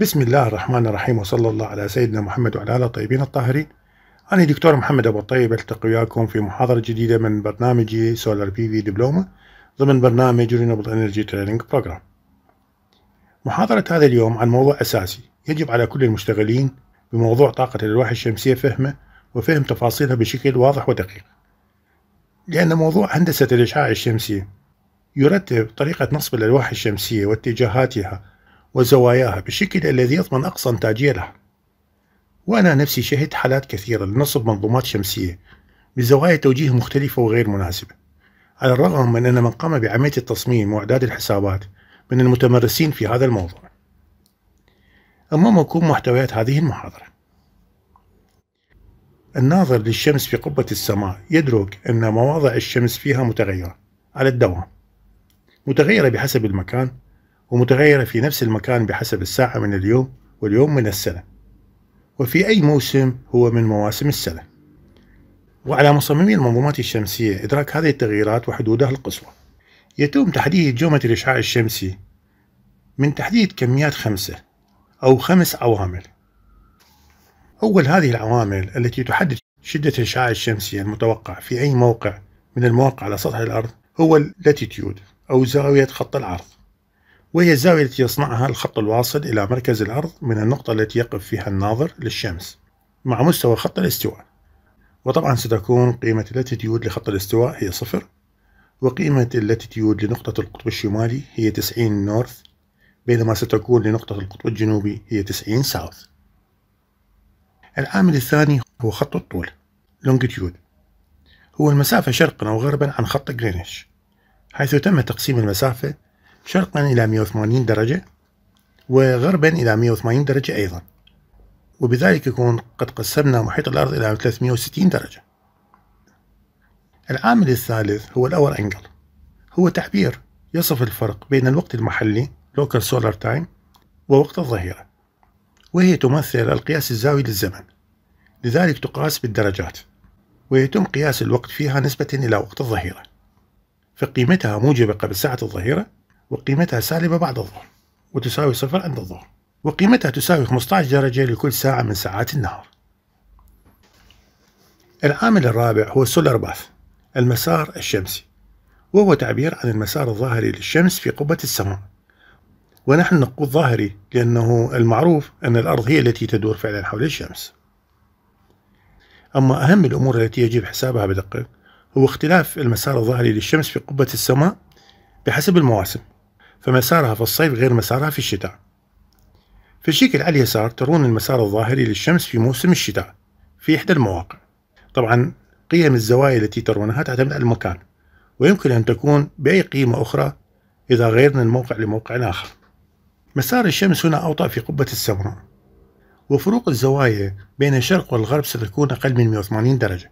بسم الله الرحمن الرحيم وصلى الله على سيدنا محمد وعلى آله الطيبين الطاهرين أنا دكتور محمد أبو الطيب ألتقي وياكم في محاضرة جديدة من برنامجي سولار بي في دبلومة ضمن برنامج رينوبل انرجي تريننج بروجرام محاضرة هذا اليوم عن موضوع أساسي يجب على كل المشتغلين بموضوع طاقة الألواح الشمسية فهمه وفهم تفاصيلها بشكل واضح ودقيق لأن موضوع هندسة الإشعاع الشمسي يرتب طريقة نصب الألواح الشمسية واتجاهاتها وزواياها بالشكل الذي يضمن أقصى إنتاجية لها وأنا نفسي شهدت حالات كثيرة لنصب منظومات شمسية بزوايا توجيه مختلفة وغير مناسبة على الرغم من أن من قام بعملية التصميم وإعداد الحسابات من المتمرسين في هذا الموضوع أما مفهوم محتويات هذه المحاضرة الناظر للشمس في قبة السماء يدرك أن مواضع الشمس فيها متغيرة على الدوام متغيرة بحسب المكان ومتغيرة في نفس المكان بحسب الساعة من اليوم واليوم من السنة وفي أي موسم هو من مواسم السنة وعلى مصممي المنظومات الشمسية إدراك هذه التغييرات وحدودها القصوى يتم تحديد جومة الإشعاع الشمسي من تحديد كميات خمسة أو خمس عوامل أول هذه العوامل التي تحدد شدة الإشعاع الشمسي المتوقع في أي موقع من المواقع على سطح الأرض هو اللاتيتيود أو زاوية خط العرض وهي الزاوية التي يصنعها الخط الواصل إلى مركز الأرض من النقطة التي يقف فيها الناظر للشمس مع مستوى خط الاستواء وطبعا ستكون قيمة اللاتيتيود لخط الاستواء هي صفر وقيمة اللاتيتيود لنقطة القطب الشمالي هي 90 نورث بينما ستكون لنقطة القطب الجنوبي هي 90 ساوث العامل الثاني هو خط الطول لونجيتيود هو المسافة شرقا أو غربا عن خط جرينتش حيث تم تقسيم المسافة شرقا إلى 180 درجة وغربا إلى 180 درجة أيضا وبذلك يكون قد قسمنا محيط الأرض إلى 360 درجة العامل الثالث هو الأور أنجل هو تعبير يصف الفرق بين الوقت المحلي لوكال سولار تايم ووقت الظهيرة وهي تمثل القياس الزاوي للزمن لذلك تقاس بالدرجات ويتم قياس الوقت فيها نسبة إلى وقت الظهيرة فقيمتها موجبة قبل ساعة الظهيرة وقيمتها سالبة بعد الظهر وتساوي صفر عند الظهر وقيمتها تساوي 15 درجة لكل ساعة من ساعات النهار العامل الرابع هو السولار باث المسار الشمسي وهو تعبير عن المسار الظاهري للشمس في قبة السماء ونحن نقول ظاهري لأنه المعروف أن الأرض هي التي تدور فعلا حول الشمس أما أهم الأمور التي يجب حسابها بدقة هو اختلاف المسار الظاهري للشمس في قبة السماء بحسب المواسم فمسارها في الصيف غير مسارها في الشتاء في الشكل على اليسار ترون المسار الظاهري للشمس في موسم الشتاء في إحدى المواقع طبعا قيم الزوايا التي ترونها تعتمد على المكان ويمكن أن تكون بأي قيمة أخرى إذا غيرنا الموقع لموقع آخر مسار الشمس هنا أوطأ في قبة السمراء وفروق الزوايا بين الشرق والغرب ستكون أقل من 180 درجة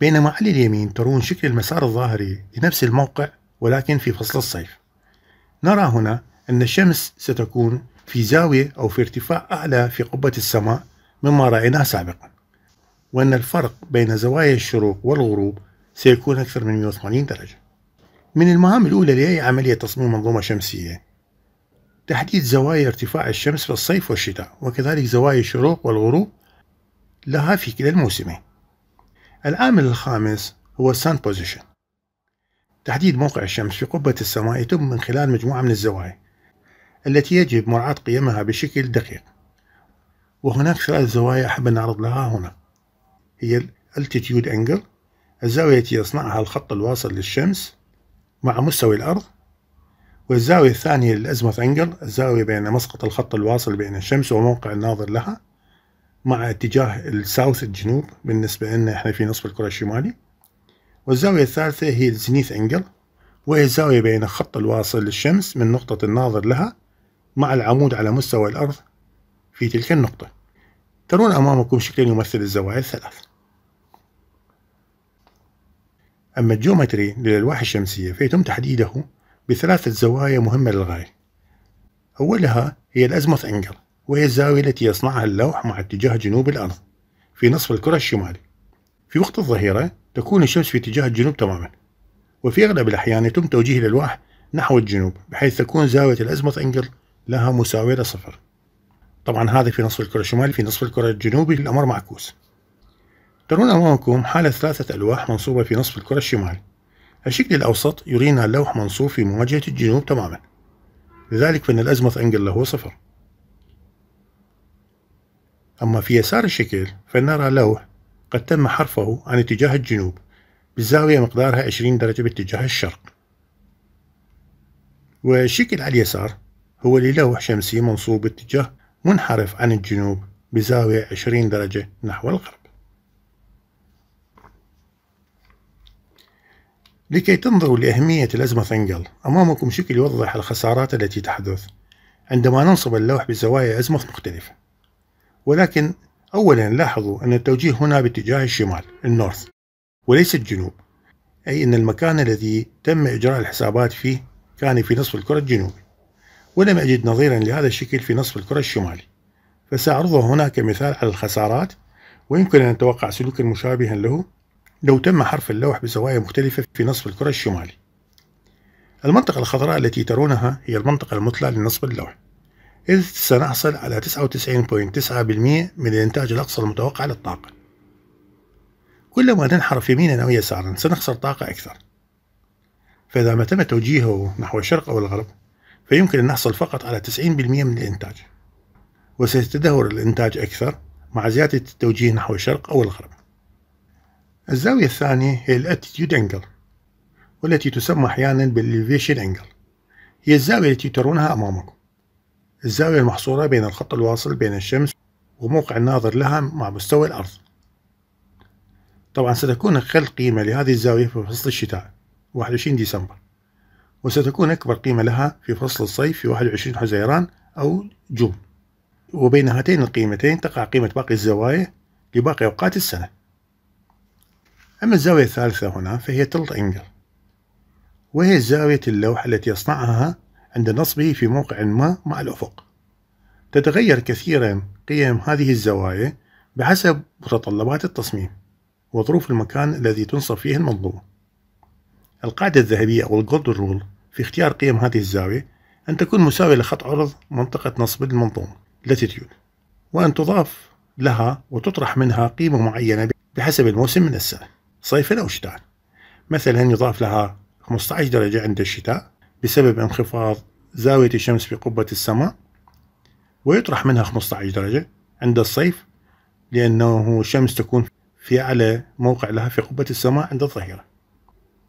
بينما على اليمين ترون شكل المسار الظاهري لنفس الموقع ولكن في فصل الصيف نرى هنا أن الشمس ستكون في زاوية أو في ارتفاع أعلى في قبة السماء مما رأيناه سابقا وأن الفرق بين زوايا الشروق والغروب سيكون أكثر من 180 درجة من المهام الأولى لأي عملية تصميم منظومة شمسية تحديد زوايا ارتفاع الشمس في الصيف والشتاء وكذلك زوايا الشروق والغروب لها في كلا الموسمين العامل الخامس هو sun position تحديد موقع الشمس في قبة السماء يتم من خلال مجموعة من الزوايا التي يجب مراعاة قيمها بشكل دقيق وهناك ثلاث زوايا أحب أن أعرض لها هنا هي الالتيتيود أنجل الزاوية التي يصنعها الخط الواصل للشمس مع مستوى الأرض والزاوية الثانية للأزمة أنجل الزاوية بين مسقط الخط الواصل بين الشمس وموقع الناظر لها مع اتجاه الساوث الجنوب بالنسبة لنا احنا في نصف الكرة الشمالي والزاوية الثالثة هي الزينيث أنجل وهي الزاوية بين الخط الواصل للشمس من نقطة الناظر لها مع العمود على مستوى الأرض في تلك النقطة ترون أمامكم شكلا يمثل الزوايا الثلاث أما الجيومتري للألواح الشمسية فيتم تحديده بثلاثة زوايا مهمة للغاية أولها هي الأزمث أنجل وهي الزاوية التي يصنعها اللوح مع اتجاه جنوب الأرض في نصف الكرة الشمالي في وقت الظهيرة تكون الشمس في اتجاه الجنوب تماما وفي أغلب الأحيان يتم توجيه الألواح نحو الجنوب بحيث تكون زاوية الأزمة أنجل لها مساوية لصفر طبعا هذا في نصف الكرة الشمالي في نصف الكرة الجنوبي الأمر معكوس ترون أمامكم حالة ثلاثة ألواح منصوبة في نصف الكرة الشمالي الشكل الأوسط يرينا اللوح منصوب في مواجهة الجنوب تماما لذلك فإن الأزمة أنجل له صفر أما في يسار الشكل فنرى لوح قد تم حرفه عن اتجاه الجنوب بالزاوية مقدارها 20 درجة باتجاه الشرق والشكل على اليسار هو للوح شمسي منصوب باتجاه منحرف عن الجنوب بزاوية 20 درجة نحو الغرب لكي تنظروا لأهمية الأزمة ثنجل أمامكم شكل يوضح الخسارات التي تحدث عندما ننصب اللوح بزوايا أزمة مختلفة ولكن أولا لاحظوا أن التوجيه هنا باتجاه الشمال النورث وليس الجنوب أي أن المكان الذي تم إجراء الحسابات فيه كان في نصف الكرة الجنوبي ولم أجد نظيرا لهذا الشكل في نصف الكرة الشمالي فسأعرضه هنا كمثال على الخسارات ويمكن أن نتوقع سلوكا مشابها له لو تم حرف اللوح بزوايا مختلفة في نصف الكرة الشمالي المنطقة الخضراء التي ترونها هي المنطقة المثلى لنصف اللوح إذ سنحصل على 99.9% من الإنتاج الأقصى المتوقع للطاقة كلما ننحرف يمينا أو يسارا سنخسر طاقة أكثر فإذا ما تم توجيهه نحو الشرق أو الغرب فيمكن أن نحصل فقط على 90% من الإنتاج وسيتدهور الإنتاج أكثر مع زيادة التوجيه نحو الشرق أو الغرب الزاوية الثانية هي الاتيتيود انجل والتي تسمى أحيانا بالليفيشن انجل هي الزاوية التي ترونها أمامكم الزاوية المحصورة بين الخط الواصل بين الشمس وموقع الناظر لها مع مستوى الأرض طبعا ستكون أقل قيمة لهذه الزاوية في فصل الشتاء 21 ديسمبر وستكون أكبر قيمة لها في فصل الصيف في 21 حزيران أو جون وبين هاتين القيمتين تقع قيمة باقي الزوايا لباقي أوقات السنة أما الزاوية الثالثة هنا فهي تلت أنجل وهي زاوية اللوحة التي يصنعها عند نصبه في موقع ما مع الأفق تتغير كثيرا قيم هذه الزوايا بحسب متطلبات التصميم وظروف المكان الذي تنصب فيه المنظومة القاعدة الذهبية أو الجولد رول في اختيار قيم هذه الزاوية أن تكون مساوية لخط عرض منطقة نصب المنظومة لاتيتيود وأن تضاف لها وتطرح منها قيمة معينة بحسب الموسم من السنة صيفا أو شتاء مثلا يضاف لها 15 درجة عند الشتاء بسبب انخفاض زاوية الشمس في قبة السماء ويطرح منها 15 درجة عند الصيف لأنه الشمس تكون في أعلى موقع لها في قبة السماء عند الظهيرة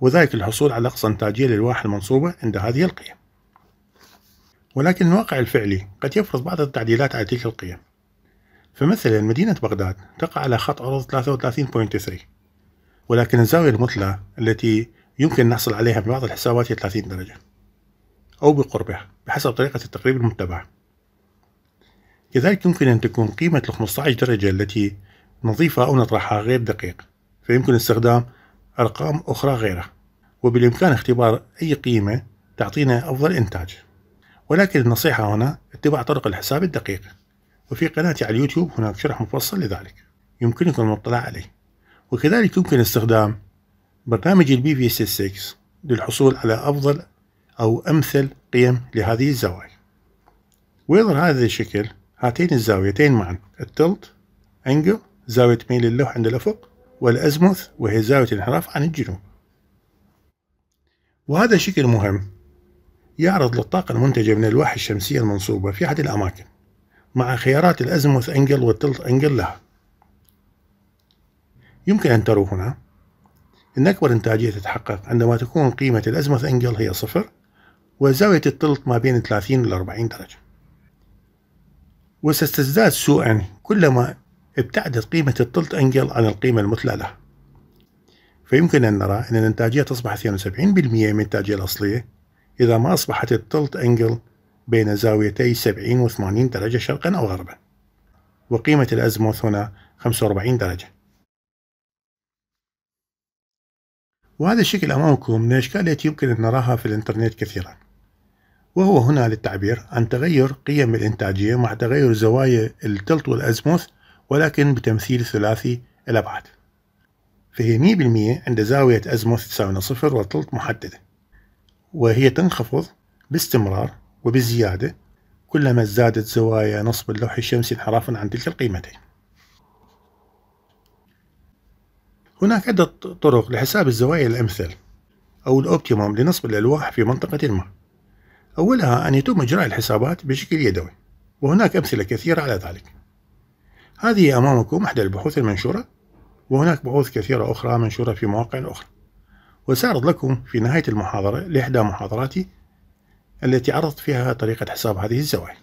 وذلك للحصول على أقصى إنتاجية للواحة المنصوبة عند هذه القيم ولكن الواقع الفعلي قد يفرض بعض التعديلات على تلك القيم فمثلا مدينة بغداد تقع على خط عرض 33.3 ولكن الزاوية المثلى التي يمكن نحصل عليها ببعض الحسابات هي 30 درجة أو بقربها بحسب طريقة التقريب المتبعة كذلك يمكن أن تكون قيمة ال 15 درجة التي نضيفها أو نطرحها غير دقيق فيمكن استخدام أرقام أخرى غيرها وبالإمكان اختبار أي قيمة تعطينا أفضل إنتاج ولكن النصيحة هنا اتباع طرق الحساب الدقيقة وفي قناتي على اليوتيوب هناك شرح مفصل لذلك يمكنكم الاطلاع عليه وكذلك يمكن استخدام برنامج البي في 6 للحصول على أفضل أو أمثل قيم لهذه الزوايا ويظهر هذا الشكل هاتين الزاويتين معا التلت أنجل زاوية ميل اللوح عند الأفق والأزموث وهي زاوية الانحراف عن الجنوب وهذا شكل مهم يعرض للطاقة المنتجة من الواح الشمسية المنصوبة في أحد الأماكن مع خيارات الأزموث أنجل والتلت أنجل لها يمكن أن تروا هنا أن أكبر إنتاجية تتحقق عندما تكون قيمة الأزموث أنجل هي صفر وزاوية التلط ما بين 30 إلى 40 درجة وستزداد سوءا كلما ابتعدت قيمة التلت أنجل عن القيمة المثلى له فيمكن أن نرى أن الإنتاجية تصبح 72% من الإنتاجية الأصلية إذا ما أصبحت التلت أنجل بين زاويتي 70 و 80 درجة شرقا أو غربا وقيمة الأزموث هنا 45 درجة وهذا الشكل أمامكم من الأشكال التي يمكن أن نراها في الإنترنت كثيرا وهو هنا للتعبير عن تغير قيم الإنتاجية مع تغير زوايا التلت والأزموث ولكن بتمثيل ثلاثي الأبعاد فهي 100% عند زاوية أزموث تساوي صفر وتلت محددة وهي تنخفض باستمرار وبزيادة كلما ازدادت زوايا نصب اللوح الشمسي انحرافا عن تلك القيمتين هناك عدة طرق لحساب الزوايا الأمثل أو الأوبتيموم لنصب الألواح في منطقة ما أولها أن يتم إجراء الحسابات بشكل يدوي وهناك أمثلة كثيرة على ذلك هذه أمامكم إحدى البحوث المنشورة وهناك بحوث كثيرة أخرى منشورة في مواقع أخرى وسأعرض لكم في نهاية المحاضرة لإحدى محاضراتي التي عرضت فيها طريقة حساب هذه الزوايا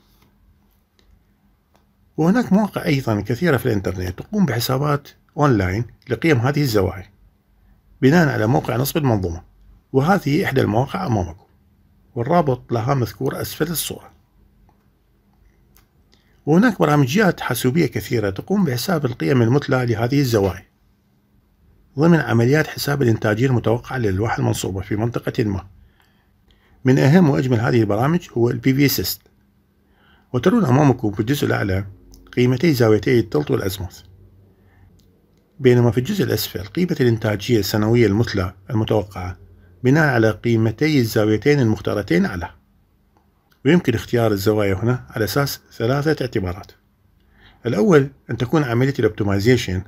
وهناك مواقع أيضا كثيرة في الإنترنت تقوم بحسابات أونلاين لقيم هذه الزوايا بناء على موقع نصب المنظومة وهذه إحدى المواقع أمامكم والرابط لها مذكور أسفل الصورة وهناك برامجيات حاسوبية كثيرة تقوم بحساب القيم المتلى لهذه الزوايا ضمن عمليات حساب الإنتاجية المتوقعة للواحة المنصوبة في منطقة ما من أهم وأجمل هذه البرامج هو البي في سيست وترون أمامكم في الجزء الأعلى قيمتي زاويتي التلط والأزموث بينما في الجزء الأسفل قيمة الإنتاجية السنوية المثلى المتوقعة بناء على قيمتي الزاويتين المختارتين أعلى ويمكن اختيار الزوايا هنا على أساس ثلاثة اعتبارات الأول أن تكون عملية الأوبتمايزيشن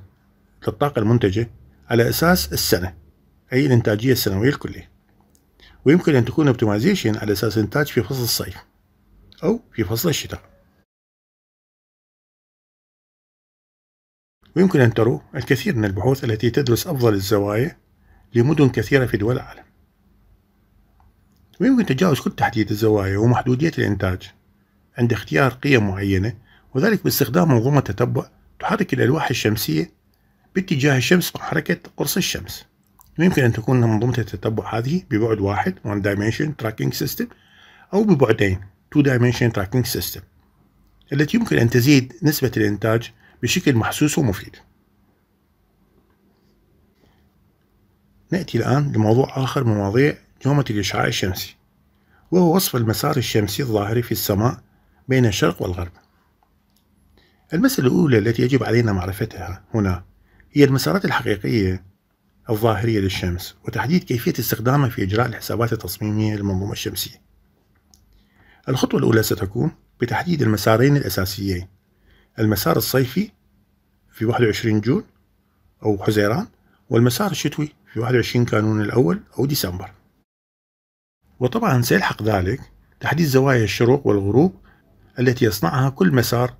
للطاقة المنتجة على أساس السنة أي الإنتاجية السنوية الكلية ويمكن أن تكون أوبتمايزيشن على أساس إنتاج في فصل الصيف أو في فصل الشتاء ويمكن أن تروا الكثير من البحوث التي تدرس أفضل الزوايا لمدن كثيرة في دول العالم ويمكن تجاوز كل تحديد الزوايا ومحدودية الإنتاج عند اختيار قيم معينة وذلك باستخدام منظومة تتبع تحرك الألواح الشمسية باتجاه الشمس مع حركة قرص الشمس ويمكن أن تكون منظومة التتبع هذه ببعد واحد One Dimension Tracking System أو ببعدين Two Dimension Tracking System التي يمكن أن تزيد نسبة الإنتاج بشكل محسوس ومفيد نأتي الآن لموضوع آخر من مواضيع جومة الإشعاع الشمسي وهو وصف المسار الشمسي الظاهري في السماء بين الشرق والغرب المسألة الأولى التي يجب علينا معرفتها هنا هي المسارات الحقيقية الظاهرية للشمس وتحديد كيفية استخدامها في إجراء الحسابات التصميمية للمنظومة الشمسية الخطوة الأولى ستكون بتحديد المسارين الأساسيين المسار الصيفي في 21 جون أو حزيران والمسار الشتوي في 21 كانون الأول أو ديسمبر وطبعا سيلحق ذلك تحديد زوايا الشروق والغروب التي يصنعها كل مسار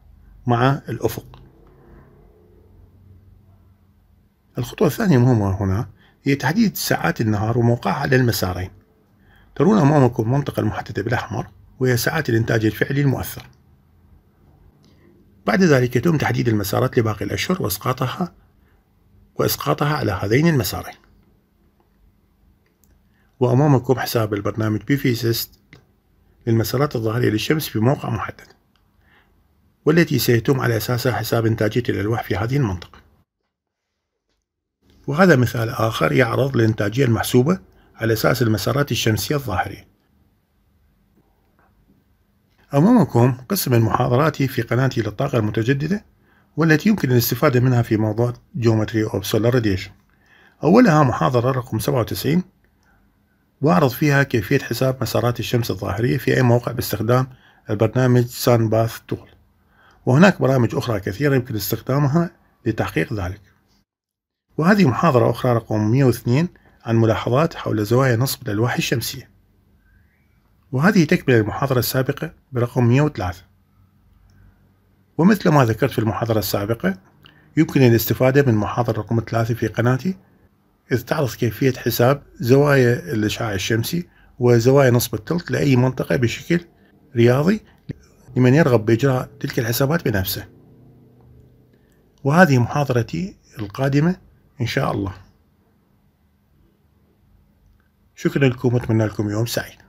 مع الأفق الخطوة الثانية المهمة هنا هي تحديد ساعات النهار وموقعها على المسارين ترون أمامكم المنطقة المحددة بالأحمر وهي ساعات الإنتاج الفعلي المؤثر بعد ذلك يتم تحديد المسارات لباقي الأشهر وإسقاطها وإسقاطها على هذين المسارين وأمامكم حساب البرنامج بيفيسيست للمسارات الظاهرية للشمس في موقع محدد والتي سيتم على أساسها حساب إنتاجية الألواح في هذه المنطقة وهذا مثال آخر يعرض الإنتاجية المحسوبة على أساس المسارات الشمسية الظاهرية أمامكم قسم المحاضرات في قناتي للطاقة المتجددة والتي يمكن الاستفادة منها في موضوع Geometry of Solar Radiation أولها محاضرة رقم 97 وأعرض فيها كيفية حساب مسارات الشمس الظاهرية في أي موقع باستخدام البرنامج Sun Path Tool وهناك برامج أخرى كثيرة يمكن استخدامها لتحقيق ذلك وهذه محاضرة أخرى رقم 102 عن ملاحظات حول زوايا نصب الألواح الشمسية وهذه تكمل المحاضرة السابقة برقم 103 ومثل ما ذكرت في المحاضرة السابقة يمكن الاستفادة من محاضرة رقم 3 في قناتي إذ تعرض كيفية حساب زوايا الإشعاع الشمسي وزوايا نصب التلت لأي منطقة بشكل رياضي لمن يرغب بإجراء تلك الحسابات بنفسه وهذه محاضرتي القادمة إن شاء الله شكرا لكم وأتمنى لكم يوم سعيد